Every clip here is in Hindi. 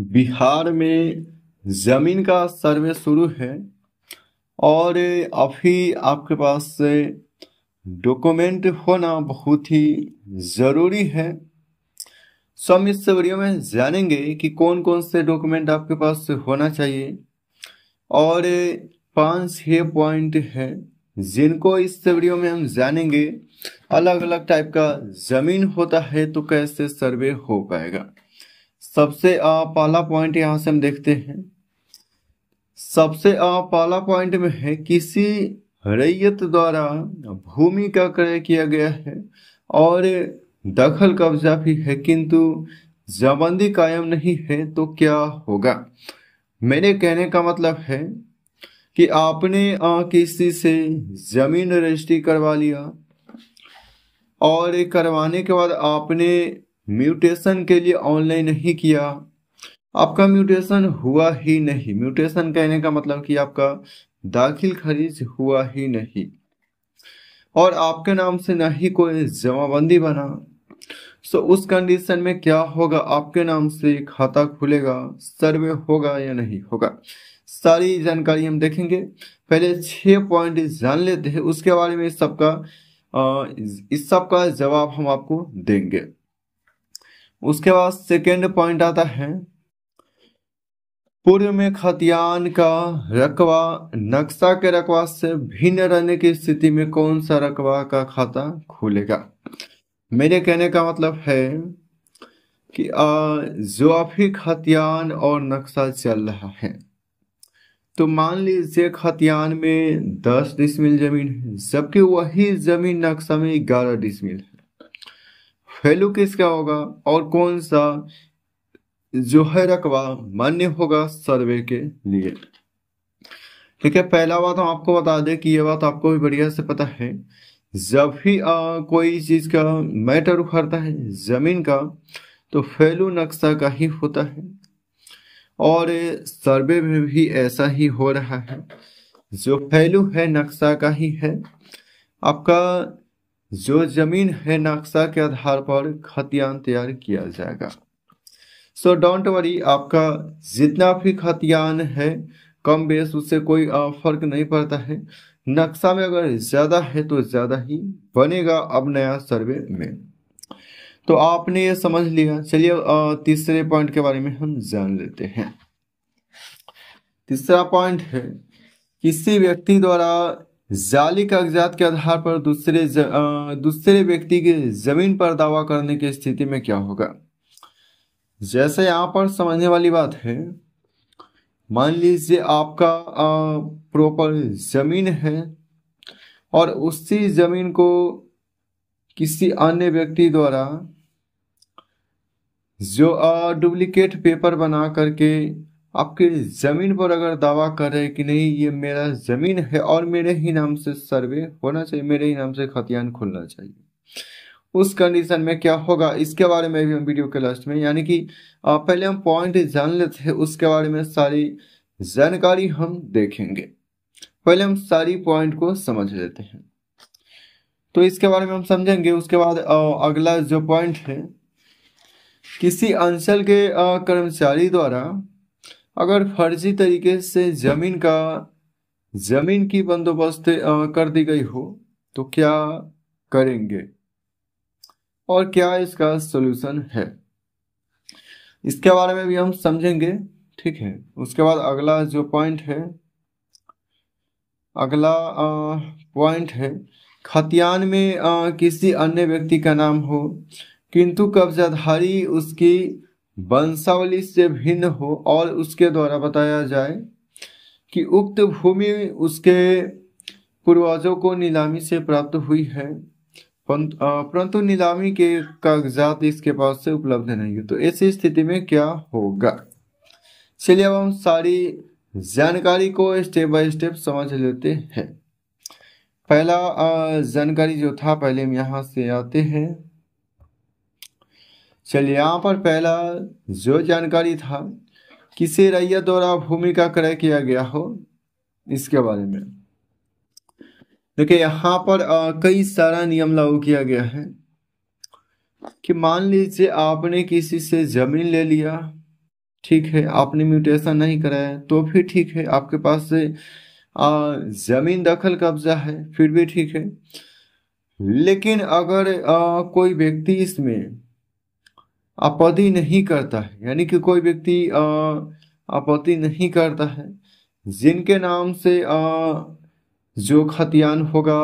बिहार में ज़मीन का सर्वे शुरू है और अभी आपके पास डॉक्यूमेंट होना बहुत ही ज़रूरी है सो हम इस वीडियो में जानेंगे कि कौन कौन से डॉक्यूमेंट आपके पास होना चाहिए और पांच छह पॉइंट है जिनको इस वीडियो में हम जानेंगे अलग अलग टाइप का ज़मीन होता है तो कैसे सर्वे हो पाएगा सबसे पहला पॉइंट यहाँ से हम देखते हैं सबसे पहला पॉइंट में है किसी रैयत द्वारा भूमि का क्रय किया गया है और दखल कब्जा भी है किंतु जबंदी कायम नहीं है तो क्या होगा मेरे कहने का मतलब है कि आपने आ, किसी से जमीन रजिस्ट्री करवा लिया और करवाने के बाद आपने म्यूटेशन के लिए ऑनलाइन नहीं किया आपका म्यूटेशन हुआ ही नहीं म्यूटेशन कहने का मतलब कि आपका दाखिल खरीज हुआ ही नहीं और आपके नाम से ना ही कोई जमाबंदी बना सो उस कंडीशन में क्या होगा आपके नाम से खाता खुलेगा सर्वे होगा या नहीं होगा सारी जानकारी हम देखेंगे पहले छह पॉइंट जान लेते हैं उसके बारे में सबका इस सबका जवाब हम आपको देंगे उसके बाद सेकेंड पॉइंट आता है पूर्व में खतियान का रकबा नक्शा के रकबा से भिन्न रहने की स्थिति में कौन सा रकबा का खाता खुलेगा मेरे कहने का मतलब है कि अभी खतियान और नक्शा चल रहा है तो मान लीजिए खतियान में दस डिसमिल जमीन है जबकि वही जमीन नक्शा में ग्यारह डिसमिल है वैल्यू किसका होगा और कौन सा जो है रकबा मान्य होगा सर्वे के लिए ठीक है पहला बात हम आपको बता दें कि यह बात आपको भी बढ़िया से पता है जब भी आ, कोई चीज का मैटर उखड़ता है जमीन का तो फैलू नक्शा का ही होता है और सर्वे में भी ऐसा ही हो रहा है जो फैलू है नक्शा का ही है आपका जो जमीन है नक्शा के आधार पर खतियान तैयार किया जाएगा सो डोंट वरी आपका जितना भी खतियान है कम बेस उससे कोई फर्क नहीं पड़ता है नक्शा में अगर ज़्यादा है तो ज़्यादा ही बनेगा अब नया सर्वे में तो आपने ये समझ लिया चलिए तीसरे पॉइंट के बारे में हम जान लेते हैं तीसरा पॉइंट है किसी व्यक्ति द्वारा जाली कागजात के आधार पर दूसरे दूसरे व्यक्ति की जमीन पर दावा करने की स्थिति में क्या होगा जैसे यहाँ पर समझने वाली बात है मान लीजिए आपका प्रॉपर जमीन है और उसी जमीन को किसी अन्य व्यक्ति द्वारा जो डुप्लीकेट पेपर बना करके आपके ज़मीन पर अगर दावा कर रहे हैं कि नहीं ये मेरा ज़मीन है और मेरे ही नाम से सर्वे होना चाहिए मेरे ही नाम से खतियान खुलना चाहिए उस कंडीशन में क्या होगा इसके बारे में भी हम वीडियो के लास्ट में यानी कि पहले हम पॉइंट जान लेते हैं उसके बारे में सारी जानकारी हम देखेंगे पहले हम सारी पॉइंट को समझ लेते हैं तो इसके बारे में हम समझेंगे उसके बाद अगला जो पॉइंट है किसी अंचल के कर्मचारी द्वारा अगर फर्जी तरीके से जमीन का जमीन की बंदोबस्त कर दी गई हो तो क्या करेंगे और क्या इसका सोल्यूशन है इसके बारे में भी हम समझेंगे ठीक है उसके बाद अगला जो पॉइंट है अगला पॉइंट है खतियान में आ, किसी अन्य व्यक्ति का नाम हो किंतु कब्जाधारी उसकी वंशावली से भिन्न हो और उसके द्वारा बताया जाए कि उक्त भूमि उसके पूर्वजों को नीलामी से प्राप्त हुई है परंतु नीलामी के कागजात इसके पास से उपलब्ध नहीं है तो ऐसी स्थिति में क्या होगा चलिए अब हम सारी जानकारी को स्टेप बाय स्टेप समझ लेते हैं पहला जानकारी जो था पहले हम यहाँ से आते हैं चलिए यहाँ पर पहला जो जानकारी था किसे रैया द्वारा भूमि का क्रय किया गया हो इसके बारे में देखिए यहाँ पर कई सारा नियम लागू किया गया है कि मान लीजिए आपने किसी से जमीन ले लिया ठीक है आपने म्यूटेशन नहीं कराया तो फिर ठीक है आपके पास से आ, जमीन दखल कब्जा है फिर भी ठीक है लेकिन अगर आ, कोई व्यक्ति इसमें आपत्ति नहीं करता है यानी कि कोई व्यक्ति आपत्ति नहीं करता है जिनके नाम से जो खतियान होगा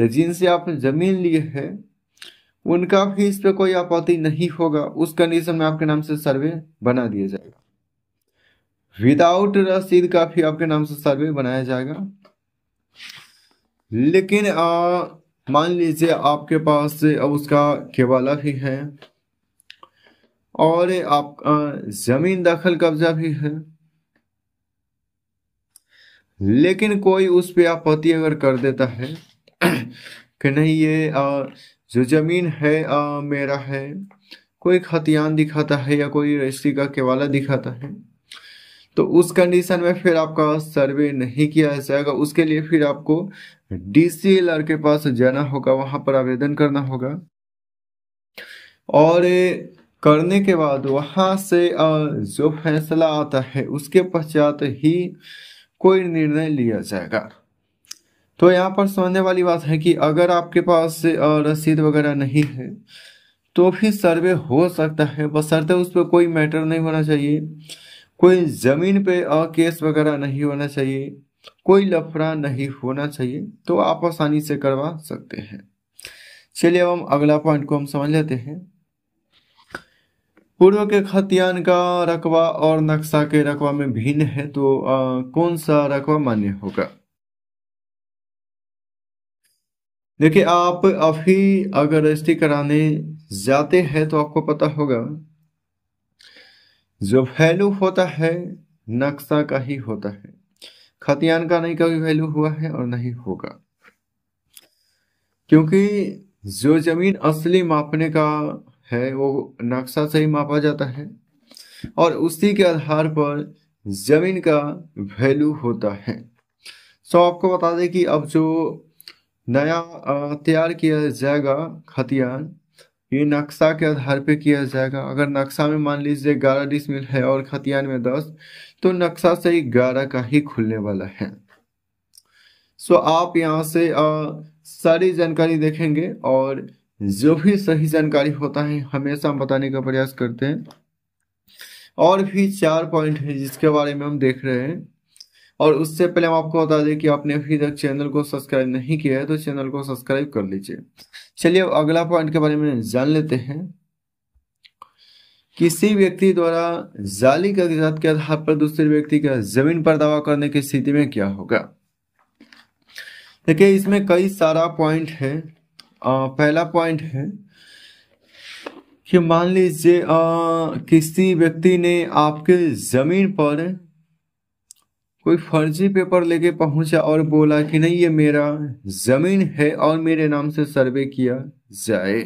या जिनसे आपने ज़मीन लिए है उनका भी इस पर कोई आपत्ति नहीं होगा उस कंडीशन में आपके नाम से सर्वे बना दिया जाएगा विदाउट रसीद का भी आपके नाम से सर्वे बनाया जाएगा लेकिन मान लीजिए आपके पास उसका केवाला भी है और आपका जमीन दखल कब्जा भी है लेकिन कोई उस पर आपत्ति अगर कर देता है कि नहीं ये जो जमीन है मेरा है कोई खतियान दिखाता है या कोई रजिस्ट्री का केवाला दिखाता है तो उस कंडीशन में फिर आपका सर्वे नहीं किया जाएगा उसके लिए फिर आपको डीसीएलआर के पास जाना होगा वहां पर आवेदन करना होगा और करने के बाद वहाँ से जो फैसला आता है उसके पश्चात ही कोई निर्णय लिया जाएगा तो यहाँ पर समझने वाली बात है कि अगर आपके पास रसीद वगैरह नहीं है तो फिर सर्वे हो सकता है बसरते उस पर कोई मैटर नहीं होना चाहिए कोई ज़मीन पे केस वगैरह नहीं होना चाहिए कोई लफड़ा नहीं होना चाहिए तो आप आसानी से करवा सकते हैं चलिए अब हम अगला पॉइंट को हम समझ लेते हैं पूर्व के खतियान का रकबा और नक्शा के रकबा में भिन्न है तो आ, कौन सा रकबा मान्य होगा देखिए आप अभी अगर रजिस्ट्री कराने जाते हैं तो आपको पता होगा जो वैल्यू होता है नक्शा का ही होता है खतियान का नहीं कभी वैल्यू हुआ है और नहीं होगा क्योंकि जो जमीन असली मापने का है वो नक्शा से ही मापा जाता है और उसी के आधार पर जमीन का वैल्यू होता है सो आपको बता दें कि अब जो नया तैयार किया जाएगा खतियान ये नक्शा के आधार पे किया जाएगा अगर नक्शा में मान लीजिए ग्यारह डिसमिल है और खतियान में दस तो नक्शा से ही ग्यारह का ही खुलने वाला है सो आप यहाँ से आ, सारी जानकारी देखेंगे और जो भी सही जानकारी होता है हमेशा हम बताने का प्रयास करते हैं और भी चार पॉइंट है जिसके बारे में हम देख रहे हैं और उससे पहले हम आपको बता दें कि आपने अभी तक चैनल को सब्सक्राइब नहीं किया है तो चैनल को सब्सक्राइब कर लीजिए चलिए अब अगला पॉइंट के बारे में जान लेते हैं किसी व्यक्ति द्वारा जाली कागजात के आधार पर दूसरे व्यक्ति का जमीन पर दावा करने की स्थिति में क्या होगा देखिए इसमें कई सारा पॉइंट है पहला पॉइंट है कि मान लीजिए किसी व्यक्ति ने आपके ज़मीन पर कोई फर्जी पेपर लेके पहुंचा और बोला कि नहीं ये मेरा ज़मीन है और मेरे नाम से सर्वे किया जाए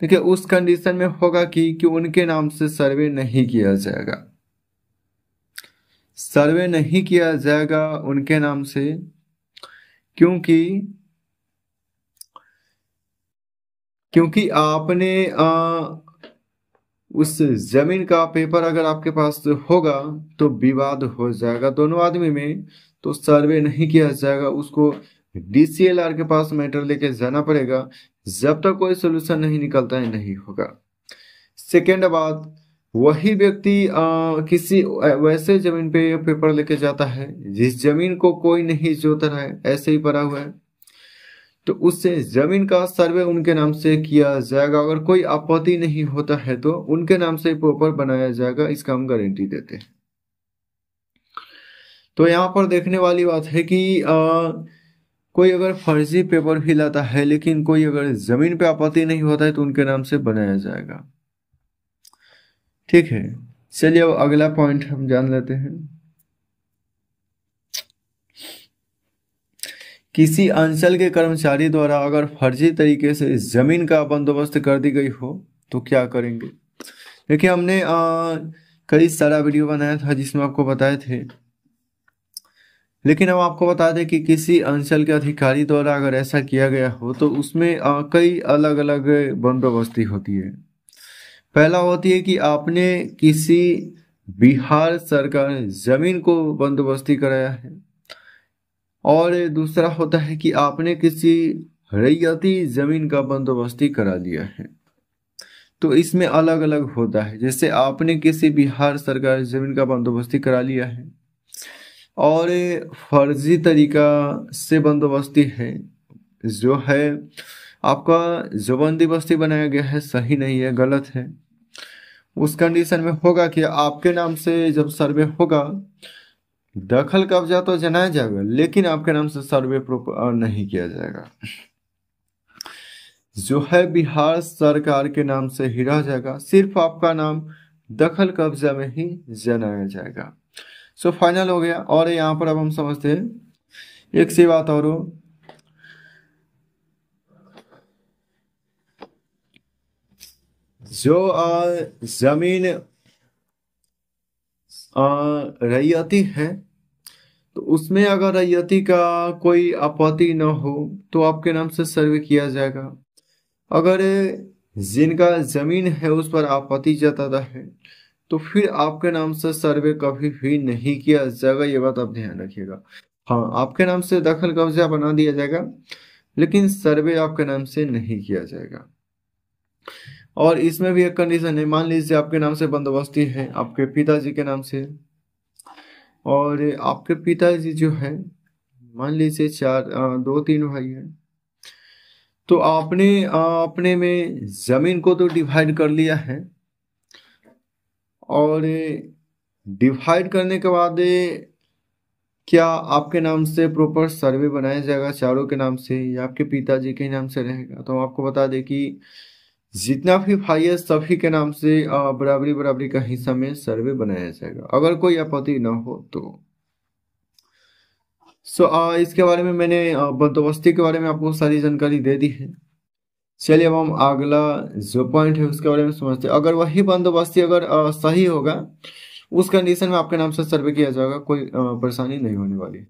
देखिए उस कंडीशन में होगा कि कि उनके नाम से सर्वे नहीं किया जाएगा सर्वे नहीं किया जाएगा उनके नाम से क्योंकि क्योंकि आपने आ, उस जमीन का पेपर अगर आपके पास होगा तो विवाद हो जाएगा दोनों आदमी में तो सर्वे नहीं किया जाएगा उसको डीसीएलआर के पास मैटर लेके जाना पड़ेगा जब तक कोई सोल्यूशन नहीं निकलता है नहीं होगा सेकेंड बात वही व्यक्ति किसी वैसे जमीन पे पेपर लेके जाता है जिस जमीन को कोई नहीं जोत रहा है ऐसे ही पड़ा हुआ है तो उससे जमीन का सर्वे उनके नाम से किया जाएगा अगर कोई आपत्ति नहीं होता है तो उनके नाम से प्रॉपर बनाया जाएगा इसका हम गारंटी देते हैं तो यहाँ पर देखने वाली बात है कि आ, कोई अगर फर्जी पेपर भी लाता है लेकिन कोई अगर जमीन पे आपत्ति नहीं होता है तो उनके नाम से बनाया जाएगा ठीक है चलिए अब अगला पॉइंट हम जान लेते हैं किसी अंचल के कर्मचारी द्वारा अगर फर्जी तरीके से जमीन का बंदोबस्त कर दी गई हो तो क्या करेंगे देखिए हमने कई सारा वीडियो बनाया था जिसमें आपको बताए थे लेकिन हम आपको बता दें कि किसी अंचल के अधिकारी द्वारा अगर ऐसा किया गया हो तो उसमें आ, कई अलग अलग बंदोबस्ती होती है पहला होती है कि आपने किसी बिहार सरकार जमीन को बंदोबस्ती कराया है और दूसरा होता है कि आपने किसी रैयती ज़मीन का बंदोबस्ती करा लिया है तो इसमें अलग अलग होता है जैसे आपने किसी बिहार सरकार ज़मीन का बंदोबस्ती करा लिया है और फर्जी तरीका से बंदोबस्ती है जो है आपका जो बंदोबस्ती बनाया गया है सही नहीं है गलत है उस कंडीशन में होगा कि आपके नाम से जब सर्वे होगा दखल कब्जा तो जनाया जाएगा लेकिन आपके नाम से सर्वे नहीं किया जाएगा जो है बिहार सरकार के नाम से ही रह जाएगा सिर्फ आपका नाम दखल कब्जा में ही जनाया जाएगा सो फाइनल हो गया और यहाँ पर अब हम समझते हैं एक सी बात और जो जमीन रैयती है तो उसमें अगर रैयती का कोई आपत्ति न हो तो आपके नाम से सर्वे किया जाएगा अगर जिनका जमीन है उस पर आपत्ति जताता है तो फिर आपके नाम से सर्वे कभी भी नहीं किया जाएगा ये बात आप ध्यान रखिएगा हाँ आपके नाम से दखल कब्जा बना दिया जाएगा लेकिन सर्वे आपके नाम से नहीं किया जाएगा और इसमें भी एक कंडीशन है मान लीजिए आपके नाम से बंदोबस्ती है आपके पिताजी के नाम से और आपके पिताजी जो है मान लीजिए चार दो तीन भाई हैं तो आपने अपने में ज़मीन को तो डिवाइड कर लिया है और डिवाइड करने के बाद क्या आपके नाम से प्रॉपर सर्वे बनाया जाएगा चारों के नाम से या आपके पिताजी के नाम से रहेगा तो हम आपको बता दें कि जितना भी भाई है सभी के नाम से बराबरी बराबरी का हिस्सा में सर्वे बनाया जाएगा अगर कोई आपत्ति ना हो तो सो so, इसके बारे में मैंने बंदोबस्ती के बारे में आपको सारी जानकारी दे दी है चलिए अब हम अगला जो पॉइंट है उसके बारे में समझते हैं अगर वही बंदोबस्ती अगर सही होगा उस कंडीशन में आपके नाम से सर्वे किया जाएगा कोई परेशानी नहीं होने वाली है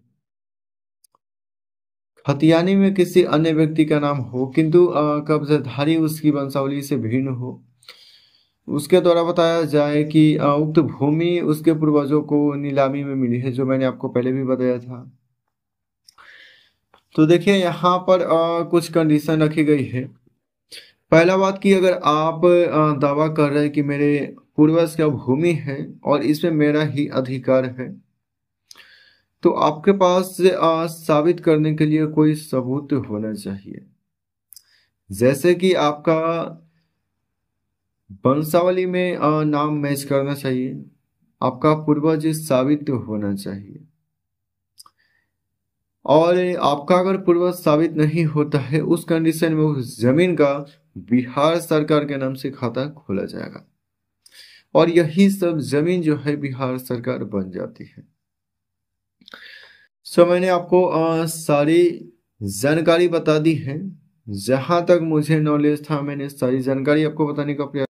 हतियाने में किसी अन्य व्यक्ति का नाम हो किंतु कब्जाधारी उसकी वंशावली से भिन्न हो उसके द्वारा बताया जाए कि उक्त भूमि उसके पूर्वजों को नीलामी में मिली है जो मैंने आपको पहले भी बताया था तो देखिए यहाँ पर आ, कुछ कंडीशन रखी गई है पहला बात कि अगर आप आ, दावा कर रहे हैं कि मेरे पूर्वज का भूमि है और इसमें मेरा ही अधिकार है तो आपके पास आ, साबित करने के लिए कोई सबूत होना चाहिए जैसे कि आपका वंशावली में आ, नाम मैच करना चाहिए आपका पूर्वज साबित होना चाहिए और आपका अगर पूर्वज साबित नहीं होता है उस कंडीशन में उस जमीन का बिहार सरकार के नाम से खाता खोला जाएगा और यही सब जमीन जो है बिहार सरकार बन जाती है सो मैंने आपको आ, सारी जानकारी बता दी है जहां तक मुझे नॉलेज था मैंने सारी जानकारी आपको बताने का प्रयास